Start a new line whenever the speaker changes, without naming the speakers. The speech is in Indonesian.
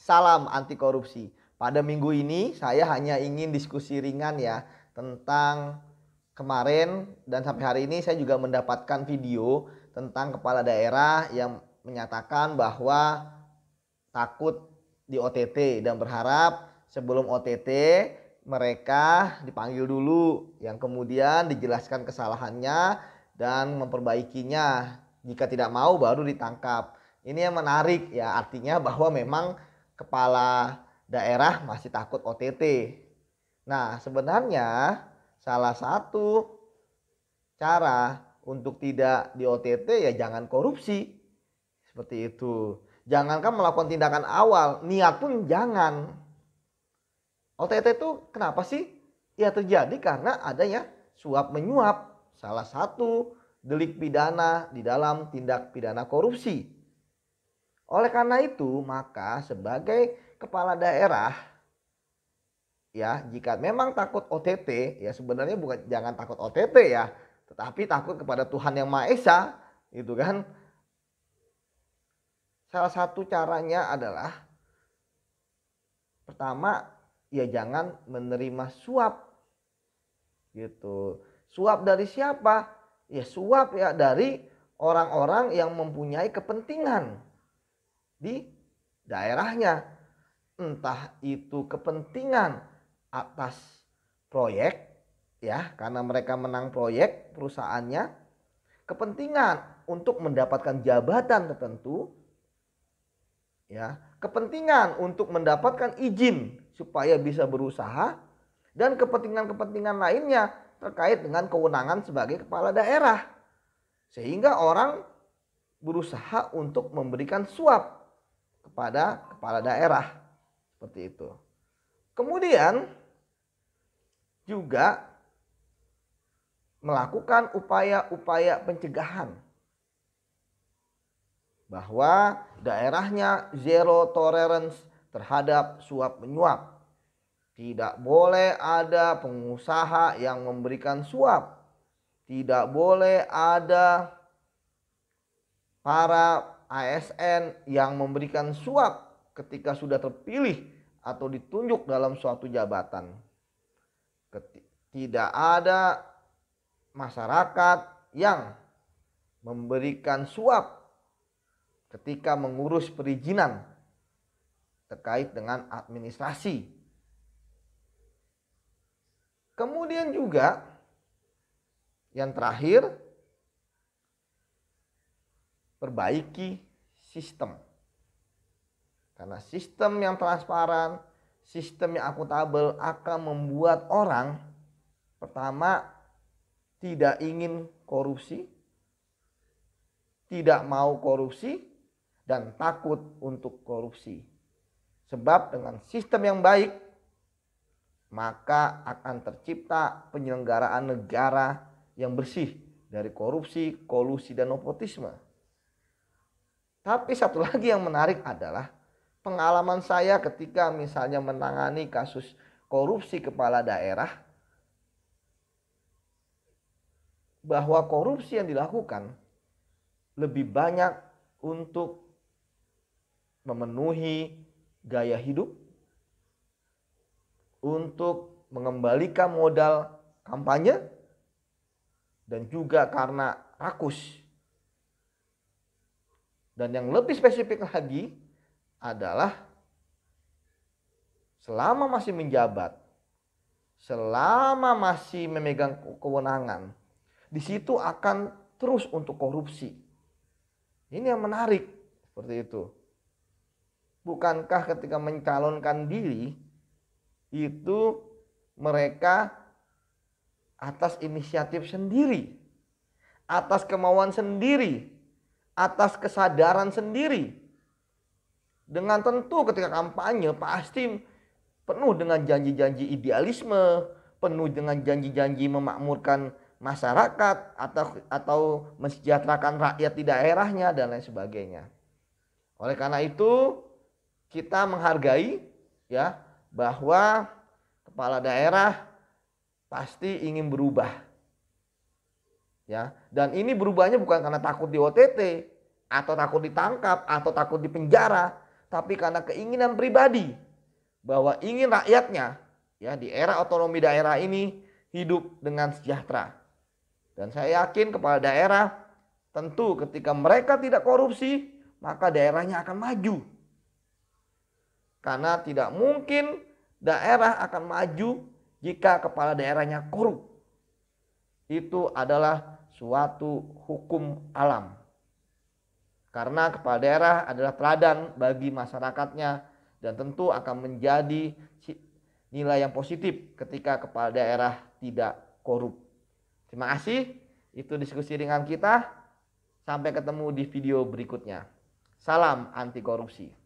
Salam anti korupsi. Pada minggu ini saya hanya ingin diskusi ringan ya tentang kemarin dan sampai hari ini saya juga mendapatkan video tentang kepala daerah yang menyatakan bahwa takut di OTT dan berharap sebelum OTT mereka dipanggil dulu yang kemudian dijelaskan kesalahannya dan memperbaikinya jika tidak mau baru ditangkap. Ini yang menarik ya artinya bahwa memang kepala daerah masih takut OTT. Nah, sebenarnya salah satu cara untuk tidak di OTT ya jangan korupsi. Seperti itu. Jangankan melakukan tindakan awal, niat pun jangan. OTT itu kenapa sih? Ya terjadi karena adanya suap menyuap. Salah satu delik pidana di dalam tindak pidana korupsi. Oleh karena itu, maka sebagai kepala daerah ya, jika memang takut OTT, ya sebenarnya bukan jangan takut OTT ya, tetapi takut kepada Tuhan yang Maha Esa, itu kan. Salah satu caranya adalah pertama ya jangan menerima suap gitu. Suap dari siapa? Ya suap ya dari orang-orang yang mempunyai kepentingan di daerahnya. Entah itu kepentingan atas proyek ya, karena mereka menang proyek perusahaannya, kepentingan untuk mendapatkan jabatan tertentu ya, kepentingan untuk mendapatkan izin supaya bisa berusaha dan kepentingan-kepentingan lainnya terkait dengan kewenangan sebagai kepala daerah. Sehingga orang berusaha untuk memberikan suap kepada kepala daerah seperti itu. Kemudian juga melakukan upaya-upaya pencegahan bahwa daerahnya zero tolerance terhadap suap menyuap. Tidak boleh ada pengusaha yang memberikan suap. Tidak boleh ada para ASN yang memberikan suap ketika sudah terpilih atau ditunjuk dalam suatu jabatan. Tidak ada masyarakat yang memberikan suap ketika mengurus perizinan terkait dengan administrasi. Kemudian juga yang terakhir perbaiki sistem. Karena sistem yang transparan, sistem yang akuntabel akan membuat orang pertama tidak ingin korupsi, tidak mau korupsi, dan takut untuk korupsi. Sebab dengan sistem yang baik, maka akan tercipta penyelenggaraan negara yang bersih dari korupsi, kolusi, dan nepotisme. Tapi satu lagi yang menarik adalah pengalaman saya ketika misalnya menangani kasus korupsi kepala daerah bahwa korupsi yang dilakukan lebih banyak untuk memenuhi gaya hidup untuk mengembalikan modal kampanye dan juga karena rakus dan yang lebih spesifik lagi adalah selama masih menjabat, selama masih memegang kewenangan, di situ akan terus untuk korupsi. Ini yang menarik seperti itu. Bukankah ketika mencalonkan diri itu mereka atas inisiatif sendiri, atas kemauan sendiri, atas kesadaran sendiri. Dengan tentu ketika kampanye pasti penuh dengan janji-janji idealisme, penuh dengan janji-janji memakmurkan masyarakat atau atau mensejahterakan rakyat di daerahnya dan lain sebagainya. Oleh karena itu kita menghargai ya bahwa kepala daerah pasti ingin berubah ya dan ini berubahnya bukan karena takut di OTT atau takut ditangkap atau takut dipenjara tapi karena keinginan pribadi bahwa ingin rakyatnya ya di era otonomi daerah ini hidup dengan sejahtera dan saya yakin kepala daerah tentu ketika mereka tidak korupsi maka daerahnya akan maju karena tidak mungkin daerah akan maju jika kepala daerahnya korup itu adalah suatu hukum alam. Karena kepala daerah adalah teladan bagi masyarakatnya dan tentu akan menjadi nilai yang positif ketika kepala daerah tidak korup. Terima kasih, itu diskusi ringan kita. Sampai ketemu di video berikutnya. Salam anti korupsi.